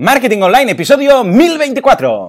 Marketing Online, episodio 1024.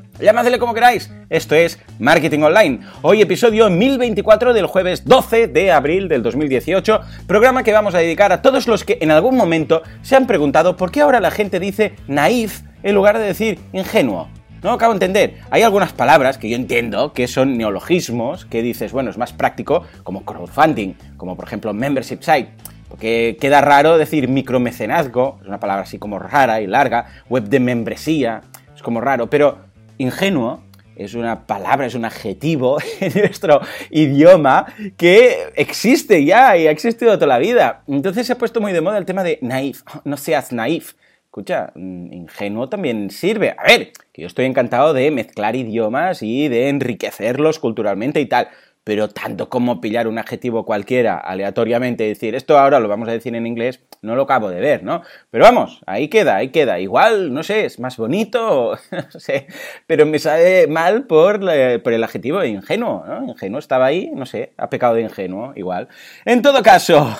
Llamadle como queráis. Esto es Marketing Online. Hoy episodio 1024 del jueves 12 de abril del 2018, programa que vamos a dedicar a todos los que en algún momento se han preguntado por qué ahora la gente dice naif en lugar de decir ingenuo. No acabo de entender. Hay algunas palabras que yo entiendo que son neologismos, que dices, bueno, es más práctico, como crowdfunding, como por ejemplo membership site. Porque queda raro decir micromecenazgo, es una palabra así como rara y larga, web de membresía, es como raro, pero Ingenuo es una palabra, es un adjetivo en nuestro idioma que existe ya y ha existido toda la vida. Entonces se ha puesto muy de moda el tema de naif, oh, no seas naif. Escucha, mm, ingenuo también sirve. A ver, que yo estoy encantado de mezclar idiomas y de enriquecerlos culturalmente y tal pero tanto como pillar un adjetivo cualquiera aleatoriamente y decir esto ahora lo vamos a decir en inglés, no lo acabo de ver, ¿no? Pero vamos, ahí queda, ahí queda. Igual, no sé, es más bonito, no sé, pero me sale mal por, eh, por el adjetivo ingenuo, ¿no? Ingenuo estaba ahí, no sé, ha pecado de ingenuo, igual. En todo caso,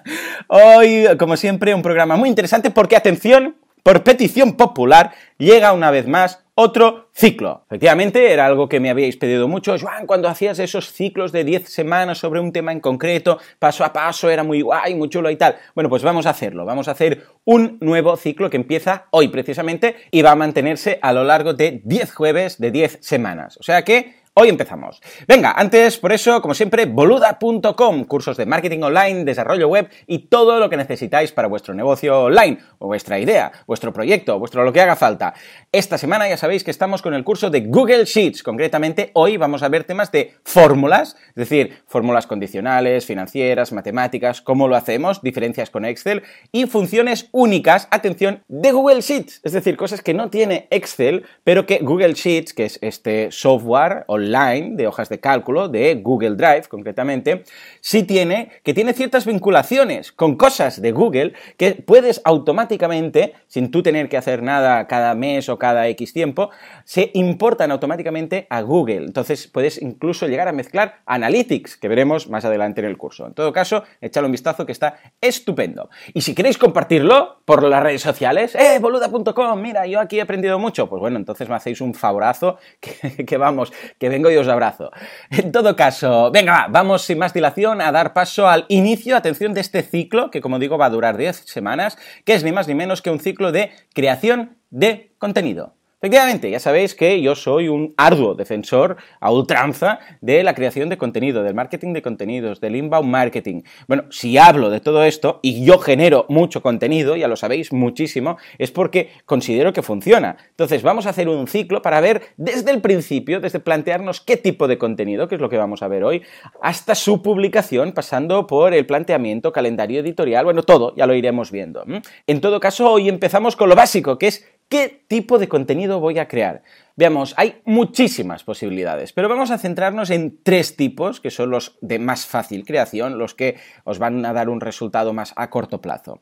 hoy, como siempre, un programa muy interesante porque, atención, por petición popular, llega una vez más otro ciclo. Efectivamente, era algo que me habíais pedido mucho. Juan, cuando hacías esos ciclos de 10 semanas sobre un tema en concreto, paso a paso, era muy guay, muy chulo y tal. Bueno, pues vamos a hacerlo. Vamos a hacer un nuevo ciclo que empieza hoy precisamente y va a mantenerse a lo largo de 10 jueves de 10 semanas. O sea que Hoy empezamos. Venga, antes, por eso, como siempre, boluda.com, cursos de marketing online, desarrollo web y todo lo que necesitáis para vuestro negocio online, o vuestra idea, vuestro proyecto, vuestro lo que haga falta. Esta semana ya sabéis que estamos con el curso de Google Sheets. Concretamente, hoy vamos a ver temas de fórmulas, es decir, fórmulas condicionales, financieras, matemáticas, cómo lo hacemos, diferencias con Excel y funciones únicas, atención, de Google Sheets, es decir, cosas que no tiene Excel, pero que Google Sheets, que es este software online de hojas de cálculo, de Google Drive concretamente, sí tiene que tiene ciertas vinculaciones con cosas de Google que puedes automáticamente, sin tú tener que hacer nada cada mes o cada X tiempo, se importan automáticamente a Google. Entonces puedes incluso llegar a mezclar Analytics, que veremos más adelante en el curso. En todo caso, échale un vistazo que está estupendo. Y si queréis compartirlo por las redes sociales, ¡eh, boluda.com! Mira, yo aquí he aprendido mucho. Pues bueno, entonces me hacéis un favorazo que, que vamos, que vengo y os abrazo. En todo caso, venga, vamos sin más dilación a dar paso al inicio, atención, de este ciclo, que como digo va a durar 10 semanas, que es ni más ni menos que un ciclo de creación de contenido. Efectivamente, ya sabéis que yo soy un arduo defensor a ultranza de la creación de contenido, del marketing de contenidos, del inbound marketing. Bueno, si hablo de todo esto y yo genero mucho contenido, ya lo sabéis muchísimo, es porque considero que funciona. Entonces vamos a hacer un ciclo para ver desde el principio, desde plantearnos qué tipo de contenido, que es lo que vamos a ver hoy, hasta su publicación, pasando por el planteamiento, calendario editorial, bueno, todo, ya lo iremos viendo. En todo caso, hoy empezamos con lo básico, que es ¿Qué tipo de contenido voy a crear? Veamos, hay muchísimas posibilidades, pero vamos a centrarnos en tres tipos que son los de más fácil creación, los que os van a dar un resultado más a corto plazo,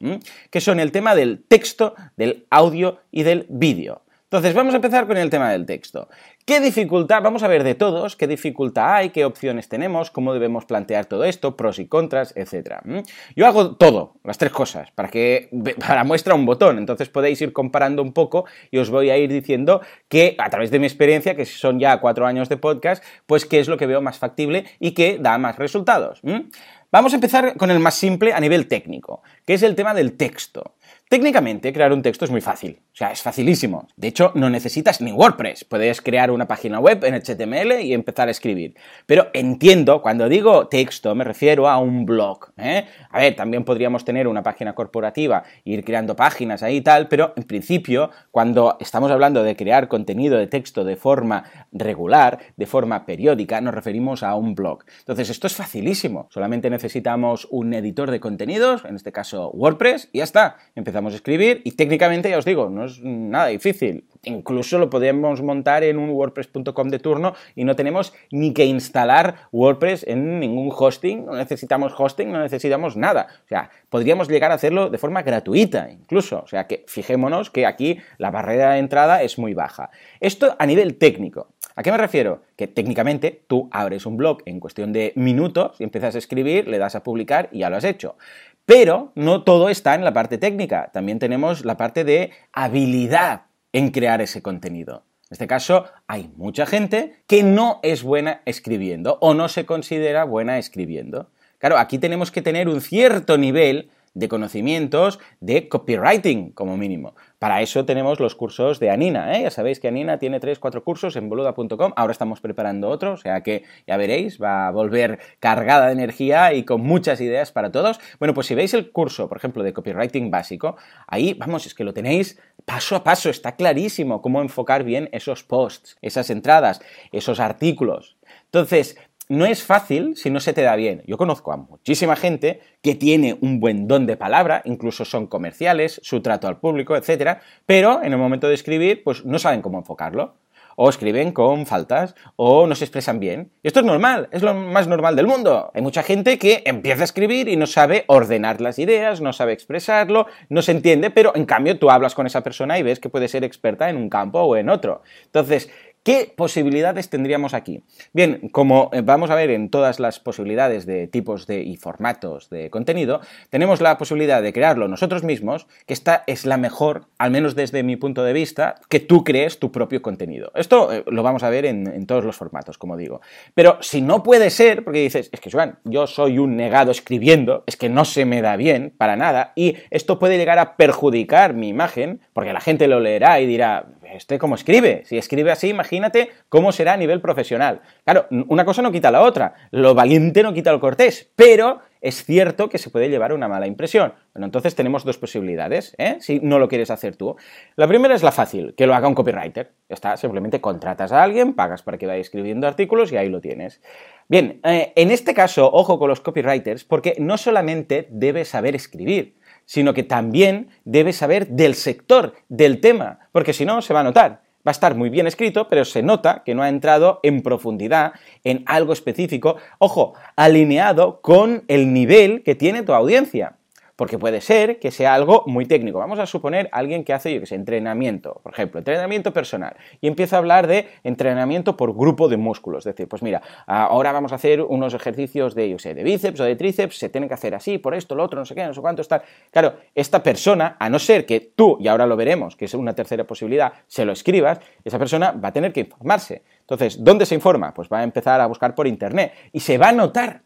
que son el tema del texto, del audio y del vídeo. Entonces, vamos a empezar con el tema del texto. ¿Qué dificultad? Vamos a ver de todos, qué dificultad hay, qué opciones tenemos, cómo debemos plantear todo esto, pros y contras, etc. ¿Mm? Yo hago todo, las tres cosas, para que para muestra un botón. Entonces podéis ir comparando un poco y os voy a ir diciendo que, a través de mi experiencia, que son ya cuatro años de podcast, pues qué es lo que veo más factible y que da más resultados. Vamos a empezar con el más simple a nivel técnico, que es el tema del texto. Técnicamente, crear un texto es muy fácil, o sea, es facilísimo. De hecho, no necesitas ni WordPress, puedes crear una página web en HTML y empezar a escribir. Pero entiendo, cuando digo texto, me refiero a un blog. ¿eh? A ver, también podríamos tener una página corporativa, ir creando páginas ahí y tal, pero en principio, cuando estamos hablando de crear contenido de texto de forma regular, de forma periódica, nos referimos a un blog. Entonces, esto es facilísimo, solamente necesitamos un editor de contenidos, en este caso WordPress, y ya está, empezamos escribir y técnicamente ya os digo, no es nada difícil. Incluso lo podemos montar en un wordpress.com de turno y no tenemos ni que instalar WordPress en ningún hosting, no necesitamos hosting, no necesitamos nada. O sea, podríamos llegar a hacerlo de forma gratuita incluso. O sea, que fijémonos que aquí la barrera de entrada es muy baja. Esto a nivel técnico. ¿A qué me refiero? Que técnicamente tú abres un blog en cuestión de minutos y empiezas a escribir, le das a publicar y ya lo has hecho. Pero no todo está en la parte técnica, también tenemos la parte de habilidad en crear ese contenido. En este caso, hay mucha gente que no es buena escribiendo o no se considera buena escribiendo. Claro, aquí tenemos que tener un cierto nivel de conocimientos de copywriting, como mínimo. Para eso tenemos los cursos de Anina, ¿eh? ya sabéis que Anina tiene 3, 4 cursos en boluda.com, ahora estamos preparando otro, o sea que ya veréis, va a volver cargada de energía y con muchas ideas para todos. Bueno, pues si veis el curso, por ejemplo, de copywriting básico, ahí, vamos, es que lo tenéis paso a paso, está clarísimo cómo enfocar bien esos posts, esas entradas, esos artículos. Entonces, no es fácil si no se te da bien. Yo conozco a muchísima gente que tiene un buen don de palabra, incluso son comerciales, su trato al público, etcétera, pero en el momento de escribir, pues no saben cómo enfocarlo. O escriben con faltas, o no se expresan bien. Esto es normal, es lo más normal del mundo. Hay mucha gente que empieza a escribir y no sabe ordenar las ideas, no sabe expresarlo, no se entiende, pero en cambio tú hablas con esa persona y ves que puede ser experta en un campo o en otro. Entonces, ¿Qué posibilidades tendríamos aquí? Bien, como eh, vamos a ver en todas las posibilidades de tipos de, y formatos de contenido, tenemos la posibilidad de crearlo nosotros mismos, que esta es la mejor, al menos desde mi punto de vista, que tú crees tu propio contenido. Esto eh, lo vamos a ver en, en todos los formatos, como digo. Pero si no puede ser, porque dices, es que Joan, yo soy un negado escribiendo, es que no se me da bien para nada, y esto puede llegar a perjudicar mi imagen, porque la gente lo leerá y dirá, este cómo escribe, si escribe así, imagínate cómo será a nivel profesional. Claro, una cosa no quita la otra, lo valiente no quita lo cortés, pero es cierto que se puede llevar una mala impresión. Bueno, entonces tenemos dos posibilidades, ¿eh? si no lo quieres hacer tú. La primera es la fácil, que lo haga un copywriter. está, simplemente contratas a alguien, pagas para que vaya escribiendo artículos y ahí lo tienes. Bien, eh, en este caso, ojo con los copywriters, porque no solamente debes saber escribir, sino que también debe saber del sector, del tema, porque si no, se va a notar. Va a estar muy bien escrito, pero se nota que no ha entrado en profundidad en algo específico, ojo, alineado con el nivel que tiene tu audiencia porque puede ser que sea algo muy técnico. Vamos a suponer alguien que hace, yo que sé, entrenamiento, por ejemplo, entrenamiento personal, y empieza a hablar de entrenamiento por grupo de músculos. Es decir, pues mira, ah, ahora vamos a hacer unos ejercicios de, de bíceps o de tríceps, se tienen que hacer así, por esto, lo otro, no sé qué, no sé cuánto, estar. Claro, esta persona, a no ser que tú, y ahora lo veremos, que es una tercera posibilidad, se lo escribas, esa persona va a tener que informarse. Entonces, ¿dónde se informa? Pues va a empezar a buscar por internet y se va a notar.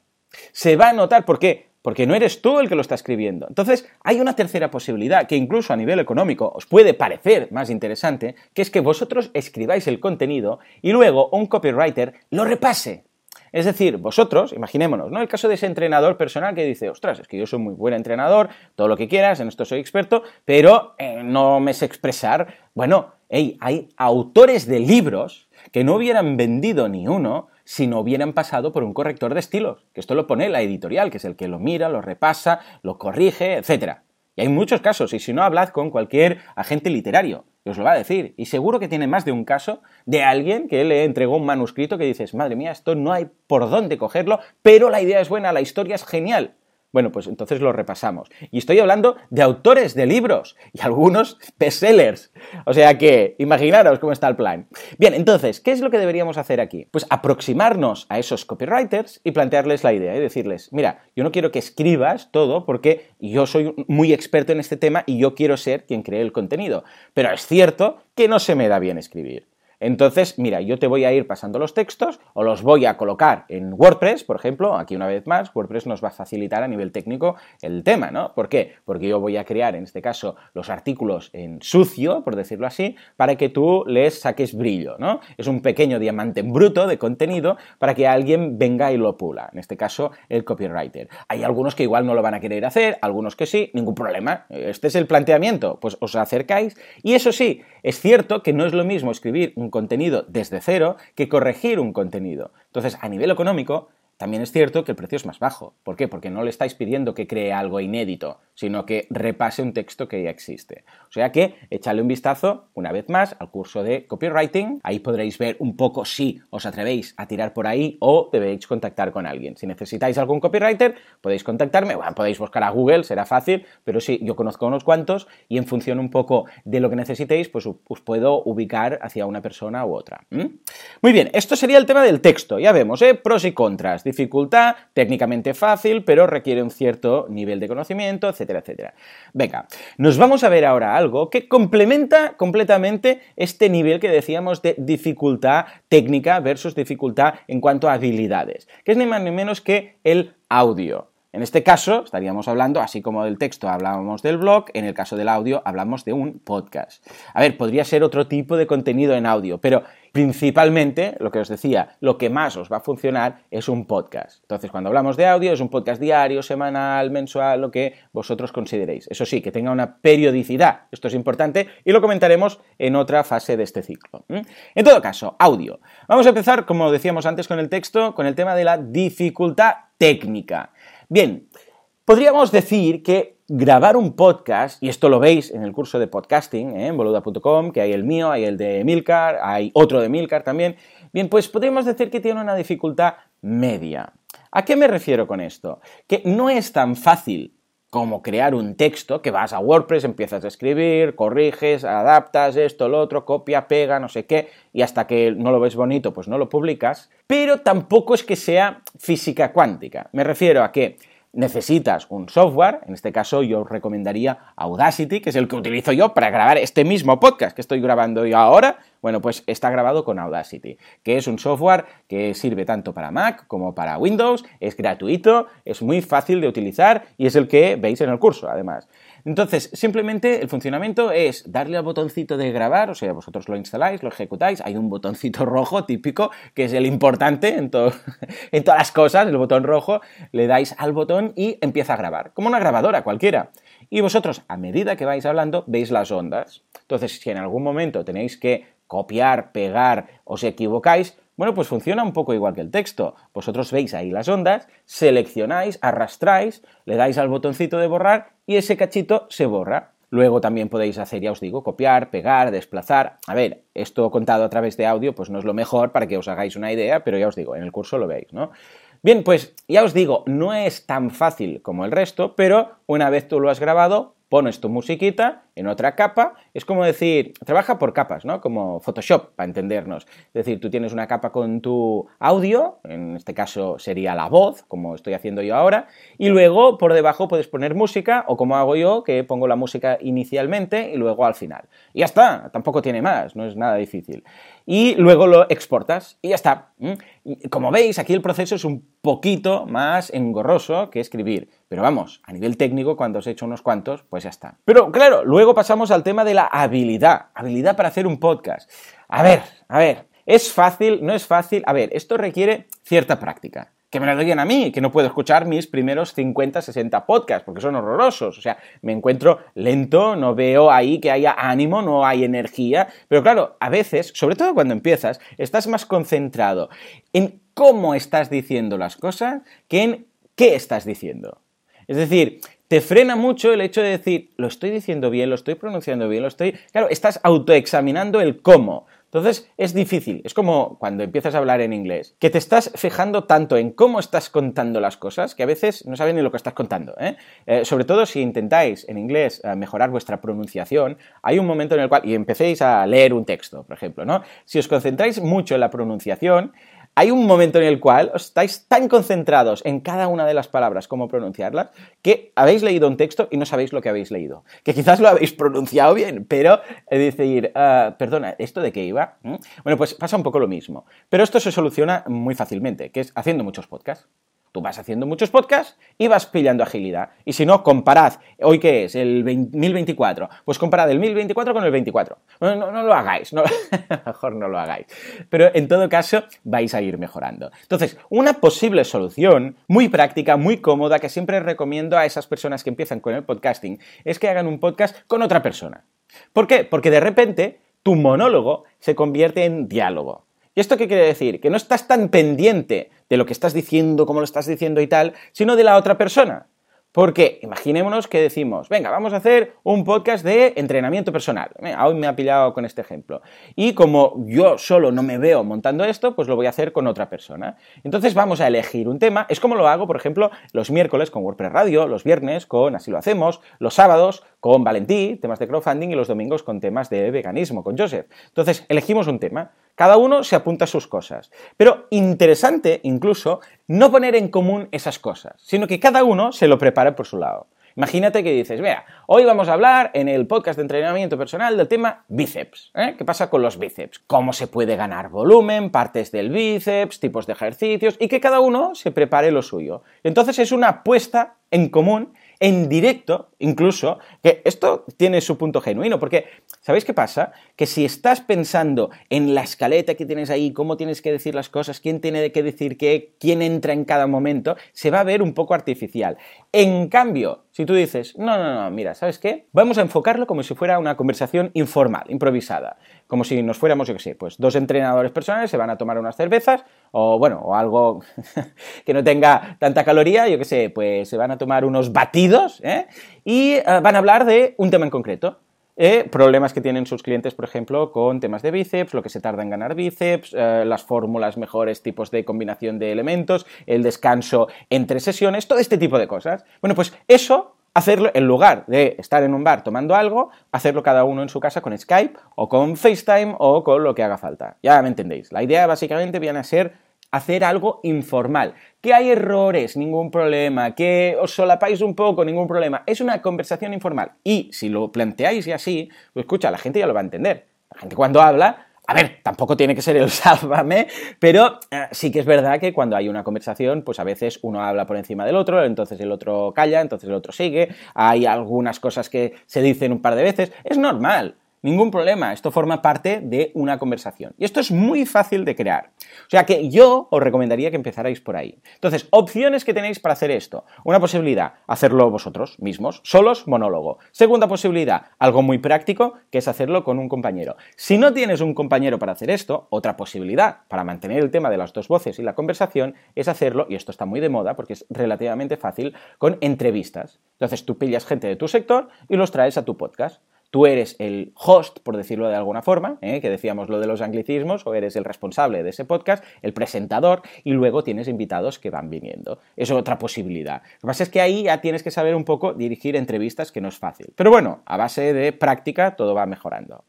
Se va a notar porque porque no eres tú el que lo está escribiendo. Entonces, hay una tercera posibilidad que incluso a nivel económico os puede parecer más interesante, que es que vosotros escribáis el contenido y luego un copywriter lo repase. Es decir, vosotros, imaginémonos, ¿no? El caso de ese entrenador personal que dice, ostras, es que yo soy muy buen entrenador, todo lo que quieras, en esto soy experto, pero eh, no me sé expresar. Bueno, hay autores de libros que no hubieran vendido ni uno si no hubieran pasado por un corrector de estilos, que esto lo pone la editorial, que es el que lo mira, lo repasa, lo corrige, etc. Y hay muchos casos, y si no, hablad con cualquier agente literario, que os lo va a decir. Y seguro que tiene más de un caso de alguien que le entregó un manuscrito que dices, madre mía, esto no hay por dónde cogerlo, pero la idea es buena, la historia es genial. Bueno, pues entonces lo repasamos. Y estoy hablando de autores de libros y algunos bestsellers. O sea que, imaginaros cómo está el plan. Bien, entonces, ¿qué es lo que deberíamos hacer aquí? Pues aproximarnos a esos copywriters y plantearles la idea y decirles, mira, yo no quiero que escribas todo porque yo soy muy experto en este tema y yo quiero ser quien cree el contenido. Pero es cierto que no se me da bien escribir. Entonces, mira, yo te voy a ir pasando los textos o los voy a colocar en WordPress, por ejemplo, aquí una vez más, WordPress nos va a facilitar a nivel técnico el tema, ¿no? ¿Por qué? Porque yo voy a crear, en este caso, los artículos en sucio, por decirlo así, para que tú les saques brillo, ¿no? Es un pequeño diamante bruto de contenido para que alguien venga y lo pula, en este caso, el copywriter. Hay algunos que igual no lo van a querer hacer, algunos que sí, ningún problema. Este es el planteamiento, pues os acercáis y eso sí, es cierto que no es lo mismo escribir un un contenido desde cero que corregir un contenido. Entonces, a nivel económico, también es cierto que el precio es más bajo. ¿Por qué? Porque no le estáis pidiendo que cree algo inédito, sino que repase un texto que ya existe. O sea que echadle un vistazo, una vez más, al curso de copywriting. Ahí podréis ver un poco si os atrevéis a tirar por ahí o debéis contactar con alguien. Si necesitáis algún copywriter, podéis contactarme. Bueno, podéis buscar a Google, será fácil, pero sí, yo conozco unos cuantos y en función un poco de lo que necesitéis, pues os puedo ubicar hacia una persona u otra. Muy bien, esto sería el tema del texto. Ya vemos, ¿eh? Pros y contras dificultad, técnicamente fácil, pero requiere un cierto nivel de conocimiento, etcétera, etcétera. Venga, nos vamos a ver ahora algo que complementa completamente este nivel que decíamos de dificultad técnica versus dificultad en cuanto a habilidades, que es ni más ni menos que el audio. En este caso, estaríamos hablando, así como del texto hablábamos del blog, en el caso del audio hablamos de un podcast. A ver, podría ser otro tipo de contenido en audio, pero principalmente, lo que os decía, lo que más os va a funcionar es un podcast. Entonces, cuando hablamos de audio, es un podcast diario, semanal, mensual, lo que vosotros consideréis. Eso sí, que tenga una periodicidad. Esto es importante y lo comentaremos en otra fase de este ciclo. En todo caso, audio. Vamos a empezar, como decíamos antes con el texto, con el tema de la dificultad técnica. Bien, podríamos decir que grabar un podcast, y esto lo veis en el curso de podcasting, ¿eh? en boluda.com, que hay el mío, hay el de Milcar, hay otro de Milcar también, bien, pues podríamos decir que tiene una dificultad media. ¿A qué me refiero con esto? Que no es tan fácil como crear un texto que vas a WordPress, empiezas a escribir, corriges, adaptas esto, lo otro, copia, pega, no sé qué, y hasta que no lo ves bonito, pues no lo publicas, pero tampoco es que sea física cuántica. Me refiero a que necesitas un software, en este caso yo os recomendaría Audacity, que es el que utilizo yo para grabar este mismo podcast que estoy grabando yo ahora, bueno, pues está grabado con Audacity, que es un software que sirve tanto para Mac como para Windows, es gratuito, es muy fácil de utilizar y es el que veis en el curso, además. Entonces, simplemente el funcionamiento es darle al botoncito de grabar, o sea, vosotros lo instaláis, lo ejecutáis, hay un botoncito rojo típico, que es el importante en, todas las cosas, el botón rojo, le dais al botón y empieza a grabar, como una grabadora cualquiera. Y vosotros, a medida que vais hablando, veis las ondas. Entonces, si en algún momento tenéis que copiar, pegar, os equivocáis, bueno, pues funciona un poco igual que el texto. Vosotros veis ahí las ondas, seleccionáis, arrastráis, le dais al botoncito de borrar y ese cachito se borra. Luego también podéis hacer, ya os digo, copiar, pegar, desplazar. A ver, esto contado a través de audio, pues no es lo mejor para que os hagáis una idea, pero ya os digo, en el curso lo veis, ¿no? Bien, pues ya os digo, no es tan fácil como el resto, pero una vez tú lo has grabado, pones tu musiquita en otra capa, es como decir, trabaja por capas, ¿no? Como Photoshop, para entendernos. Es decir, tú tienes una capa con tu audio, en este caso sería la voz, como estoy haciendo yo ahora, y luego por debajo puedes poner música, o como hago yo, que pongo la música inicialmente y luego al final. Y ya está, tampoco tiene más, no es nada difícil. Y luego lo exportas y ya está. Como veis, aquí el proceso es un poquito más engorroso que escribir, pero vamos, a nivel técnico, cuando os he hecho unos cuantos, pues ya está. Pero claro, luego Luego pasamos al tema de la habilidad, habilidad para hacer un podcast. A ver, a ver, ¿es fácil? ¿No es fácil? A ver, esto requiere cierta práctica que me lo digan a mí, que no puedo escuchar mis primeros 50, 60 podcasts, porque son horrorosos. O sea, me encuentro lento, no veo ahí que haya ánimo, no hay energía. Pero claro, a veces, sobre todo cuando empiezas, estás más concentrado en cómo estás diciendo las cosas que en qué estás diciendo. Es decir, te frena mucho el hecho de decir, lo estoy diciendo bien, lo estoy pronunciando bien, lo estoy... Claro, estás autoexaminando el cómo. Entonces es difícil, es como cuando empiezas a hablar en inglés, que te estás fijando tanto en cómo estás contando las cosas que a veces no sabes ni lo que estás contando. ¿eh? Eh, sobre todo si intentáis en inglés eh, mejorar vuestra pronunciación, hay un momento en el cual, y empecéis a leer un texto, por ejemplo, ¿no? Si os concentráis mucho en la pronunciación, hay un momento en el cual estáis tan concentrados en cada una de las palabras, cómo pronunciarlas, que habéis leído un texto y no sabéis lo que habéis leído. Que quizás lo habéis pronunciado bien, pero decir, ah, perdona, ¿esto de qué iba? ¿Mm? Bueno, pues pasa un poco lo mismo. Pero esto se soluciona muy fácilmente, que es haciendo muchos podcasts. Tú vas haciendo muchos podcasts y vas pillando agilidad. Y si no, comparad, hoy qué es, el 1024? Pues comparad el 1024 con el 24. no, no lo hagáis, mejor no lo hagáis. Pero en todo caso, vais a ir mejorando. Entonces, una posible solución muy práctica, muy cómoda, que siempre recomiendo a esas personas que empiezan con el podcasting, es que hagan un podcast con otra persona. ¿Por qué? Porque de repente tu monólogo se convierte en diálogo. ¿Y esto qué quiere decir? Que no estás tan pendiente de lo que estás diciendo, cómo lo estás diciendo y tal, sino de la otra persona. Porque imaginémonos que decimos, venga, vamos a hacer un podcast de entrenamiento personal. hoy me ha pillado con este ejemplo. Y como yo solo no me veo montando esto, pues lo voy a hacer con otra persona. Entonces vamos a elegir un tema. Es como lo hago, por ejemplo, los miércoles con WordPress Radio, los viernes con Así lo hacemos, los sábados con Valentí, temas de crowdfunding, y los domingos con temas de veganismo, con Joseph. Entonces elegimos un tema. Cada uno se apunta a sus cosas. Pero interesante, incluso, no poner en común esas cosas, sino que cada uno se lo prepare por su lado. Imagínate que dices, vea, hoy vamos a hablar en el podcast de entrenamiento personal del tema bíceps. ¿eh? ¿Qué pasa con los bíceps? ¿Cómo se puede ganar volumen, partes del bíceps, tipos de ejercicios y que cada uno se prepare lo suyo? Entonces es una apuesta en común en directo, incluso, que esto tiene su punto genuino, porque ¿sabéis qué pasa? Que si estás pensando en la escaleta que tienes ahí, cómo tienes que decir las cosas, quién tiene que decir qué, quién entra en cada momento, se va a ver un poco artificial. En cambio, si tú dices, no, no, no, mira, ¿sabes qué? Vamos a enfocarlo como si fuera una conversación informal, improvisada como si nos fuéramos, yo qué sé, pues dos entrenadores personales se van a tomar unas cervezas o bueno, o algo que no tenga tanta caloría, yo qué sé, pues se van a tomar unos batidos ¿eh? y eh, van a hablar de un tema en concreto. ¿eh? problemas que tienen sus clientes, por ejemplo, con temas de bíceps, lo que se tarda en ganar bíceps, las fórmulas mejores, tipos de combinación de elementos, el descanso entre sesiones, todo este tipo de cosas. Bueno, pues eso hacerlo en lugar de estar en un bar tomando algo, hacerlo cada uno en su casa con Skype o con FaceTime o con lo que haga falta. Ya me entendéis. La idea básicamente viene a ser hacer algo informal. Que hay errores, ningún problema, que os solapáis un poco, ningún problema. Es una conversación informal. Y si lo planteáis y así, pues escucha, la gente ya lo va a entender. La gente cuando habla a ver, tampoco tiene que ser el sálvame, pero eh, sí que es verdad que cuando hay una conversación, pues a veces uno habla por encima del otro, entonces el otro calla, entonces el otro sigue, hay algunas cosas que se dicen un par de veces, es normal. Ningún problema, esto forma parte de una conversación. Y esto es muy fácil de crear. O sea que yo os recomendaría que empezarais por ahí. Entonces, opciones que tenéis para hacer esto. Una posibilidad, hacerlo vosotros mismos, solos, monólogo. Segunda posibilidad, algo muy práctico, que es hacerlo con un compañero. Si no tienes un compañero para hacer esto, otra posibilidad para mantener el tema de las dos voces y la conversación es hacerlo, y esto está muy de moda porque es relativamente fácil, con entrevistas. Entonces tú pillas gente de tu sector y los traes a tu podcast tú eres el host, por decirlo de alguna forma, ¿eh? que decíamos lo de los anglicismos, o eres el responsable de ese podcast, el presentador, y luego tienes invitados que van viniendo. Es otra posibilidad. Lo que pasa es que ahí ya tienes que saber un poco dirigir entrevistas, que no es fácil. Pero bueno, a base de práctica todo va mejorando.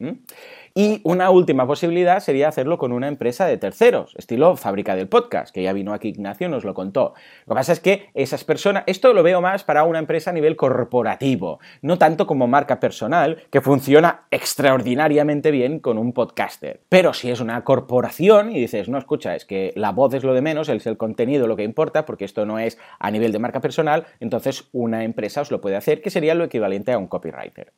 Y una última posibilidad sería hacerlo con una empresa de terceros, estilo fábrica del podcast, que ya vino aquí Ignacio nos lo contó. Lo que pasa es que esas personas, esto lo veo más para una empresa a nivel corporativo, no tanto como marca personal, que funciona extraordinariamente bien con un podcaster. Pero si es una corporación y dices, no, escucha, es que la voz es lo de menos, es el contenido lo que importa, porque esto no es a nivel de marca personal, entonces una empresa os lo puede hacer, que sería lo equivalente a un copywriter.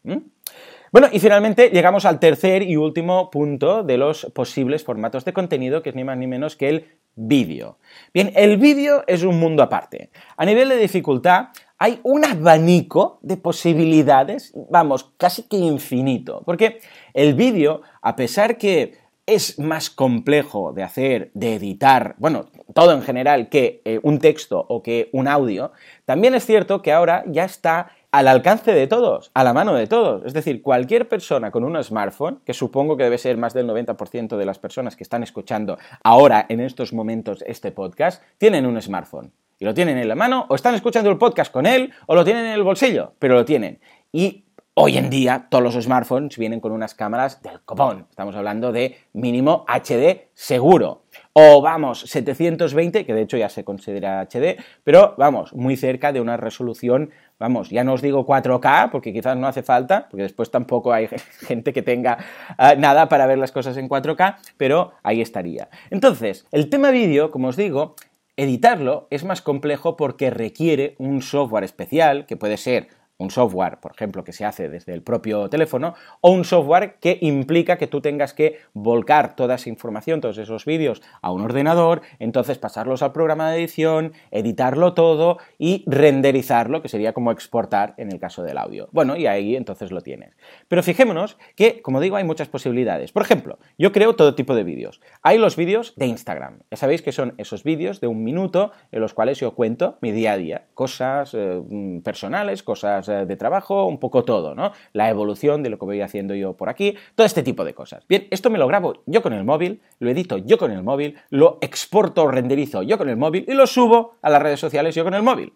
Bueno, y finalmente llegamos al tercer y último punto de los posibles formatos de contenido, que es ni más ni menos que el vídeo. Bien, el vídeo es un mundo aparte. A nivel de dificultad, hay un abanico de posibilidades, vamos, casi que infinito. Porque el vídeo, a pesar que es más complejo de hacer, de editar, bueno, todo en general, que eh, un texto o que un audio, también es cierto que ahora ya está al alcance de todos, a la mano de todos. Es decir, cualquier persona con un smartphone, que supongo que debe ser más del 90% de las personas que están escuchando ahora en estos momentos este podcast, tienen un smartphone y lo tienen en la mano, o están escuchando el podcast con él, o lo tienen en el bolsillo, pero lo tienen. Y Hoy en día todos los smartphones vienen con unas cámaras del copón. Estamos hablando de mínimo HD seguro. O vamos, 720, que de hecho ya se considera HD, pero vamos, muy cerca de una resolución, vamos, ya no os digo 4K, porque quizás no hace falta, porque después tampoco hay gente que tenga ah, nada para ver las cosas en 4K, pero ahí estaría. Entonces, el tema vídeo, como os digo, Editarlo es más complejo porque requiere un software especial, que puede ser un software, por ejemplo, que se hace desde el propio teléfono, o un software que implica que tú tengas que volcar toda esa información, todos esos vídeos a un ordenador, entonces pasarlos al programa de edición, editarlo todo y renderizarlo, que sería como exportar en el caso del audio. Bueno, y ahí entonces lo tienes. Pero fijémonos que, como digo, hay muchas posibilidades. Por ejemplo, yo creo todo tipo de vídeos. Hay los vídeos de Instagram. Ya sabéis que son esos vídeos de un minuto en los cuales yo cuento mi día a día, cosas eh, mm, personales, cosas de trabajo, un poco todo, ¿no? La evolución de lo que voy haciendo yo por aquí, todo este tipo de cosas. Bien, esto me lo grabo yo con el móvil, lo edito yo con el móvil, lo exporto, renderizo yo con el móvil y lo subo a las redes sociales yo con el móvil.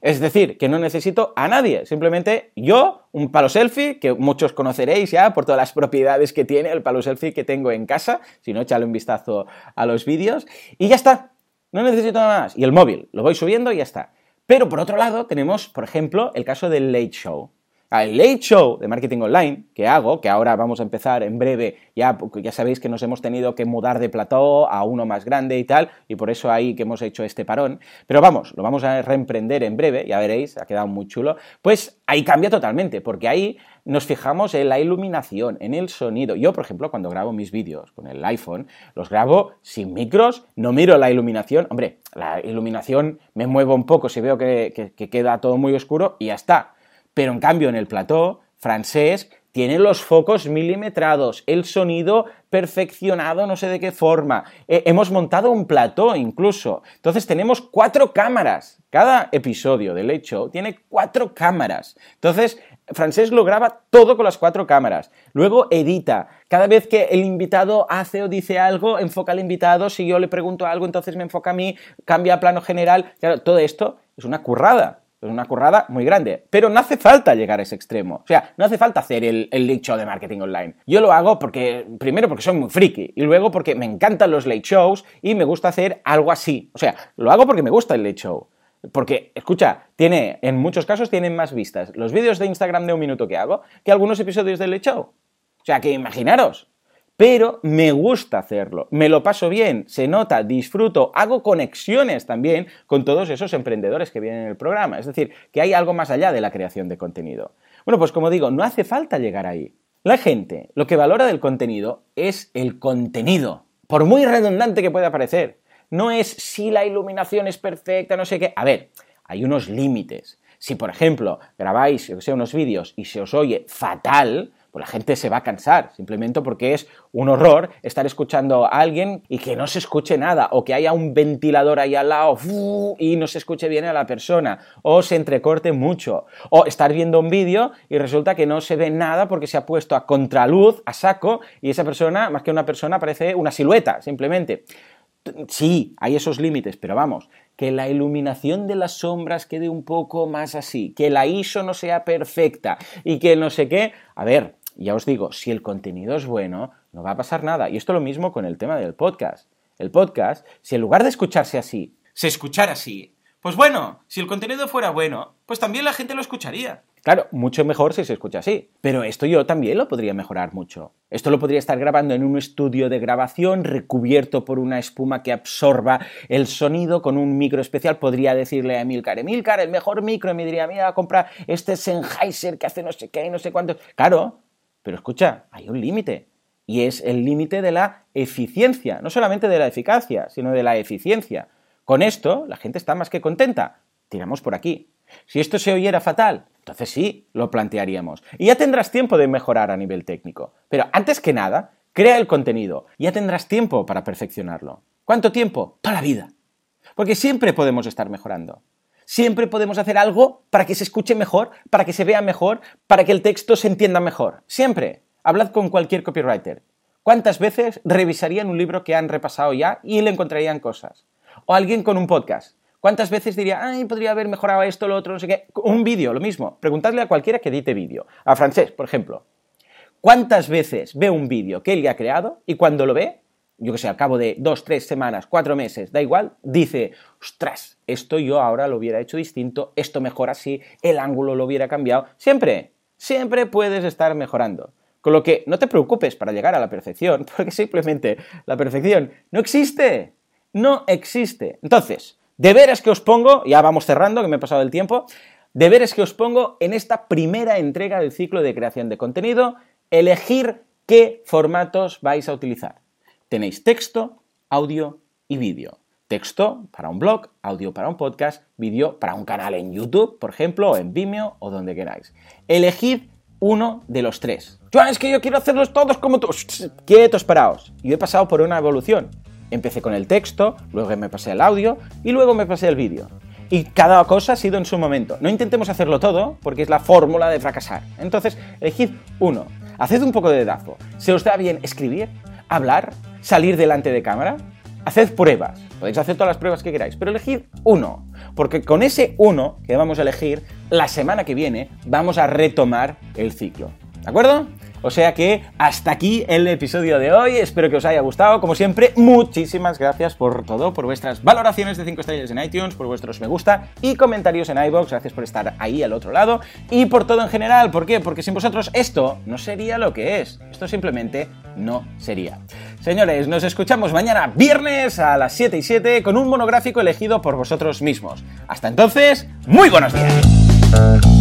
Es decir, que no necesito a nadie, simplemente yo, un palo selfie, que muchos conoceréis ya por todas las propiedades que tiene el palo selfie que tengo en casa, si no, echale un vistazo a los vídeos, y ya está, no necesito nada más. Y el móvil, lo voy subiendo y ya está. Pero por otro lado tenemos, por ejemplo, el caso del Late Show al late show de marketing online que hago, que ahora vamos a empezar en breve, ya, ya sabéis que nos hemos tenido que mudar de plató a uno más grande y tal, y por eso ahí que hemos hecho este parón, pero vamos, lo vamos a reemprender en breve, ya veréis, ha quedado muy chulo, pues ahí cambia totalmente, porque ahí nos fijamos en la iluminación, en el sonido. Yo, por ejemplo, cuando grabo mis vídeos con el iPhone, los grabo sin micros, no miro la iluminación, hombre, la iluminación me muevo un poco si veo que, que queda todo muy oscuro y ya está pero en cambio en el plató francés tiene los focos milimetrados, el sonido perfeccionado no sé de qué forma. Eh, hemos montado un plató incluso. Entonces tenemos cuatro cámaras. Cada episodio del hecho tiene cuatro cámaras. Entonces, Francés lo graba todo con las cuatro cámaras. Luego edita. Cada vez que el invitado hace o dice algo, enfoca al invitado. Si yo le pregunto algo, entonces me enfoca a mí, cambia plano general. Claro, todo esto es una currada. Es una currada muy grande. Pero no hace falta llegar a ese extremo. O sea, no hace falta hacer el, el, late show de marketing online. Yo lo hago porque, primero porque soy muy friki y luego porque me encantan los late shows y me gusta hacer algo así. O sea, lo hago porque me gusta el late show. Porque, escucha, tiene, en muchos casos tienen más vistas los vídeos de Instagram de un minuto que hago que algunos episodios del late show. O sea, que imaginaros pero me gusta hacerlo, me lo paso bien, se nota, disfruto, hago conexiones también con todos esos emprendedores que vienen en el programa. Es decir, que hay algo más allá de la creación de contenido. Bueno, pues como digo, no hace falta llegar ahí. La gente lo que valora del contenido es el contenido, por muy redundante que pueda parecer. No es si la iluminación es perfecta, no sé qué. A ver, hay unos límites. Si, por ejemplo, grabáis, yo sé, unos vídeos y se os oye fatal, pues la gente se va a cansar, simplemente porque es un horror estar escuchando a alguien y que no se escuche nada, o que haya un ventilador ahí al lado y no se escuche bien a la persona, o se entrecorte mucho, o estar viendo un vídeo y resulta que no se ve nada porque se ha puesto a contraluz, a saco, y esa persona, más que una persona, parece una silueta, simplemente. Sí, hay esos límites, pero vamos, que la iluminación de las sombras quede un poco más así, que la ISO no sea perfecta y que no sé qué. A ver, ya os digo, si el contenido es bueno, no va a pasar nada. Y esto lo mismo con el tema del podcast. El podcast, si en lugar de escucharse así, se escuchara así, pues bueno, si el contenido fuera bueno, pues también la gente lo escucharía. Claro, mucho mejor si se escucha así. Pero esto yo también lo podría mejorar mucho. Esto lo podría estar grabando en un estudio de grabación recubierto por una espuma que absorba el sonido con un micro especial. Podría decirle a Emilcar, Emilcar, el mejor micro, y me diría, mira, compra este Sennheiser que hace no sé qué y no sé cuánto. Claro, pero escucha, hay un límite. Y es el límite de la eficiencia, no solamente de la eficacia, sino de la eficiencia. Con esto la gente está más que contenta. Tiramos por aquí. Si esto se oyera fatal, entonces sí, lo plantearíamos. Y ya tendrás tiempo de mejorar a nivel técnico. Pero antes que nada, crea el contenido. Ya tendrás tiempo para perfeccionarlo. ¿Cuánto tiempo? Toda la vida. Porque siempre podemos estar mejorando siempre podemos hacer algo para que se escuche mejor, para que se vea mejor, para que el texto se entienda mejor. Siempre. Hablad con cualquier copywriter. ¿Cuántas veces revisarían un libro que han repasado ya y le encontrarían cosas? O alguien con un podcast. ¿Cuántas veces diría, ay, podría haber mejorado esto, lo otro, no sé qué? Un vídeo, lo mismo. Preguntadle a cualquiera que edite vídeo. A Francés, por ejemplo. ¿Cuántas veces ve un vídeo que él ya ha creado y cuando lo ve yo que sé, al cabo de dos, tres semanas, cuatro meses, da igual, dice, ostras, esto yo ahora lo hubiera hecho distinto, esto mejora así, el ángulo lo hubiera cambiado, siempre, siempre puedes estar mejorando. Con lo que no te preocupes para llegar a la perfección, porque simplemente la perfección no existe, no existe. Entonces, veras que os pongo, ya vamos cerrando, que me he pasado el tiempo, deberes que os pongo en esta primera entrega del ciclo de creación de contenido, elegir qué formatos vais a utilizar. Tenéis texto, audio y vídeo. Texto para un blog, audio para un podcast, vídeo para un canal en YouTube, por ejemplo, o en Vimeo o donde queráis. Elegid uno de los tres. yo, es que yo quiero hacerlos todos como tú. Quietos, paraos. Yo he pasado por una evolución. Empecé con el texto, luego me pasé el audio y luego me pasé el vídeo. Y cada cosa ha sido en su momento. No intentemos hacerlo todo porque es la fórmula de fracasar. Entonces, elegid uno. Haced un poco de dedazo. ¿Se os da bien escribir? ¿Hablar? salir delante de cámara? Haced pruebas, podéis hacer todas las pruebas que queráis, pero elegid uno, porque con ese uno que vamos a elegir, la semana que viene vamos a retomar el ciclo. ¿De acuerdo? O sea que hasta aquí el episodio de hoy. Espero que os haya gustado. Como siempre, muchísimas gracias por todo, por vuestras valoraciones de 5 estrellas en iTunes, por vuestros me gusta y comentarios en iBox. Gracias por estar ahí al otro lado y por todo en general. ¿Por qué? Porque sin vosotros esto no sería lo que es. Esto simplemente no sería. Señores, nos escuchamos mañana viernes a las 7 y 7 con un monográfico elegido por vosotros mismos. Hasta entonces, muy buenos días.